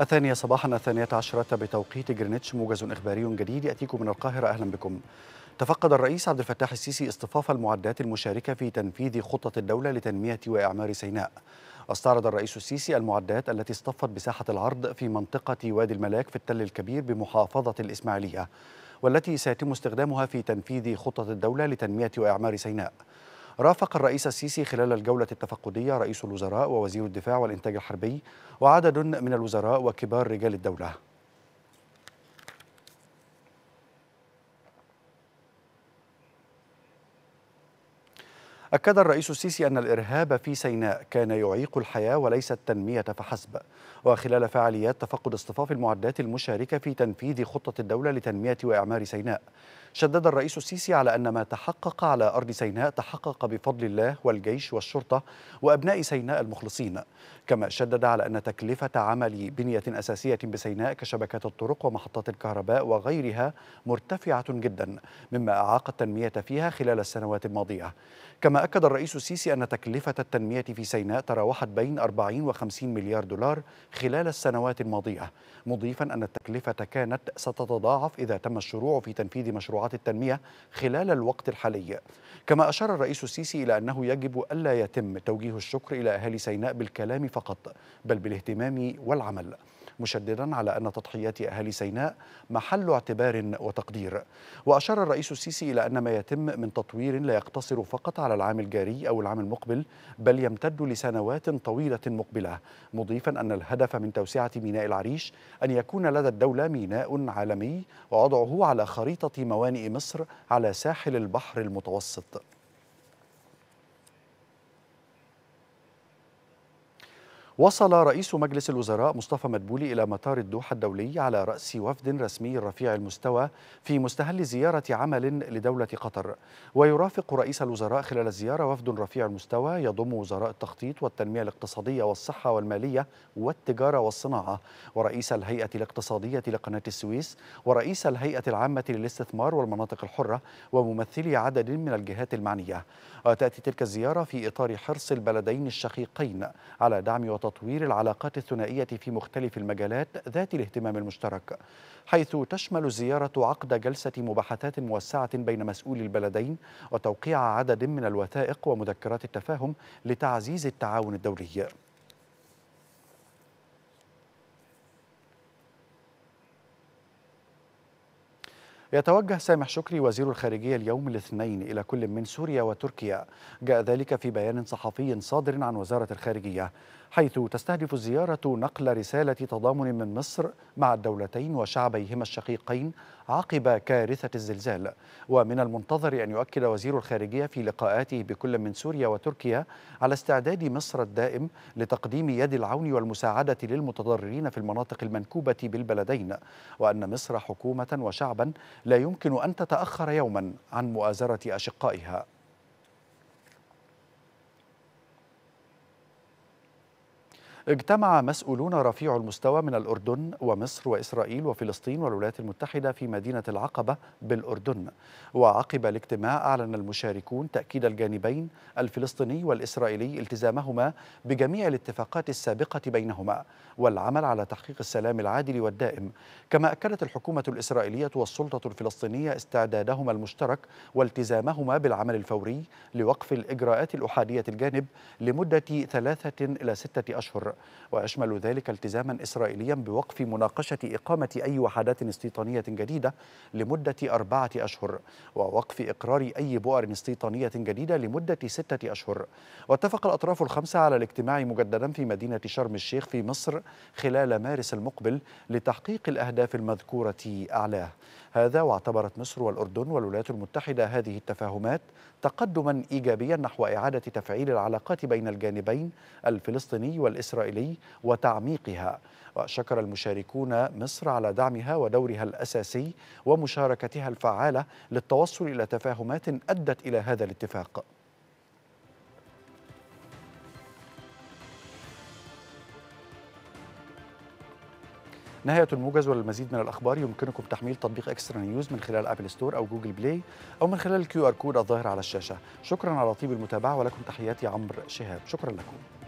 الثانية صباحا الثانية عشرة بتوقيت جرينتش موجز إخباري جديد يأتيكم من القاهرة أهلا بكم تفقد الرئيس عبد الفتاح السيسي اصطفاف المعدات المشاركة في تنفيذ خطة الدولة لتنمية وإعمار سيناء استعرض الرئيس السيسي المعدات التي اصطفت بساحة العرض في منطقة وادي الملاك في التل الكبير بمحافظة الإسماعيلية والتي سيتم استخدامها في تنفيذ خطة الدولة لتنمية وإعمار سيناء رافق الرئيس السيسي خلال الجولة التفقدية رئيس الوزراء ووزير الدفاع والإنتاج الحربي وعدد من الوزراء وكبار رجال الدولة أكد الرئيس السيسي أن الإرهاب في سيناء كان يعيق الحياة وليس التنمية فحسب وخلال فعاليات تفقد اصطفاف المعدات المشاركة في تنفيذ خطة الدولة لتنمية وإعمار سيناء شدد الرئيس السيسي على أن ما تحقق على أرض سيناء تحقق بفضل الله والجيش والشرطة وأبناء سيناء المخلصين كما شدد على أن تكلفة عمل بنية أساسية بسيناء كشبكات الطرق ومحطات الكهرباء وغيرها مرتفعة جدا مما أعاق التنمية فيها خلال السنوات الماضية كما أكد الرئيس السيسي أن تكلفة التنمية في سيناء تراوحت بين 40 و 50 مليار دولار خلال السنوات الماضية مضيفا أن التكلفة كانت ستتضاعف إذا تم الشروع في تنفيذ مشروعات التنمية خلال الوقت الحالي كما أشار الرئيس السيسي إلى أنه يجب ألا يتم توجيه الشكر إلى أهالي سيناء بالكلام فقط بل بالاهتمام والعمل مشددا على أن تضحيات أهالي سيناء محل اعتبار وتقدير وأشار الرئيس السيسي إلى أن ما يتم من تطوير لا يقتصر فقط على العام الجاري أو العام المقبل بل يمتد لسنوات طويلة مقبلة مضيفا أن الهدف من توسعة ميناء العريش أن يكون لدى الدولة ميناء عالمي ووضعه على خريطة موانئ مصر على ساحل البحر المتوسط وصل رئيس مجلس الوزراء مصطفى مدبولي إلى مطار الدوحة الدولي على رأس وفد رسمي رفيع المستوى في مستهل زيارة عمل لدولة قطر ويرافق رئيس الوزراء خلال الزيارة وفد رفيع المستوى يضم وزراء التخطيط والتنمية الاقتصادية والصحة والمالية والتجارة والصناعة ورئيس الهيئة الاقتصادية لقناة السويس ورئيس الهيئة العامة للاستثمار والمناطق الحرة وممثلي عدد من الجهات المعنية وتأتي تلك الزيارة في إطار حرص البلدين الشقيقين على دعم وتصديق تطوير العلاقات الثنائية في مختلف المجالات ذات الاهتمام المشترك حيث تشمل الزيارة عقد جلسة مباحثات موسعة بين مسؤولي البلدين وتوقيع عدد من الوثائق ومذكرات التفاهم لتعزيز التعاون الدولي يتوجه سامح شكري وزير الخارجية اليوم الاثنين إلى كل من سوريا وتركيا جاء ذلك في بيان صحفي صادر عن وزارة الخارجية حيث تستهدف الزيارة نقل رسالة تضامن من مصر مع الدولتين وشعبيهما الشقيقين عقب كارثة الزلزال ومن المنتظر أن يؤكد وزير الخارجية في لقاءاته بكل من سوريا وتركيا على استعداد مصر الدائم لتقديم يد العون والمساعدة للمتضررين في المناطق المنكوبة بالبلدين وأن مصر حكومة وشعبا لا يمكن أن تتأخر يوما عن مؤازرة أشقائها اجتمع مسؤولون رفيع المستوى من الأردن ومصر وإسرائيل وفلسطين والولايات المتحدة في مدينة العقبة بالأردن وعقب الاجتماع أعلن المشاركون تأكيد الجانبين الفلسطيني والإسرائيلي التزامهما بجميع الاتفاقات السابقة بينهما والعمل على تحقيق السلام العادل والدائم كما أكدت الحكومة الإسرائيلية والسلطة الفلسطينية استعدادهما المشترك والتزامهما بالعمل الفوري لوقف الإجراءات الأحادية الجانب لمدة ثلاثة إلى ستة أشهر ويشمل ذلك التزاما إسرائيليا بوقف مناقشة إقامة أي وحدات استيطانية جديدة لمدة أربعة أشهر ووقف إقرار أي بؤر استيطانية جديدة لمدة ستة أشهر واتفق الأطراف الخمسة على الاجتماع مجددا في مدينة شرم الشيخ في مصر خلال مارس المقبل لتحقيق الأهداف المذكورة أعلاه هذا واعتبرت مصر والأردن والولايات المتحدة هذه التفاهمات تقدما إيجابيا نحو إعادة تفعيل العلاقات بين الجانبين الفلسطيني والإسرائيلي الإسرائيلي وتعميقها وشكر المشاركون مصر على دعمها ودورها الأساسي ومشاركتها الفعالة للتوصل إلى تفاهمات أدت إلى هذا الاتفاق نهاية الموجز وللمزيد من الأخبار يمكنكم تحميل تطبيق إكسترا نيوز من خلال أبل ستور أو جوجل بلاي أو من خلال الكيو آر كود الظاهر على الشاشة شكرا على طيب المتابعة ولكم تحياتي عمرو شهاب شكرا لكم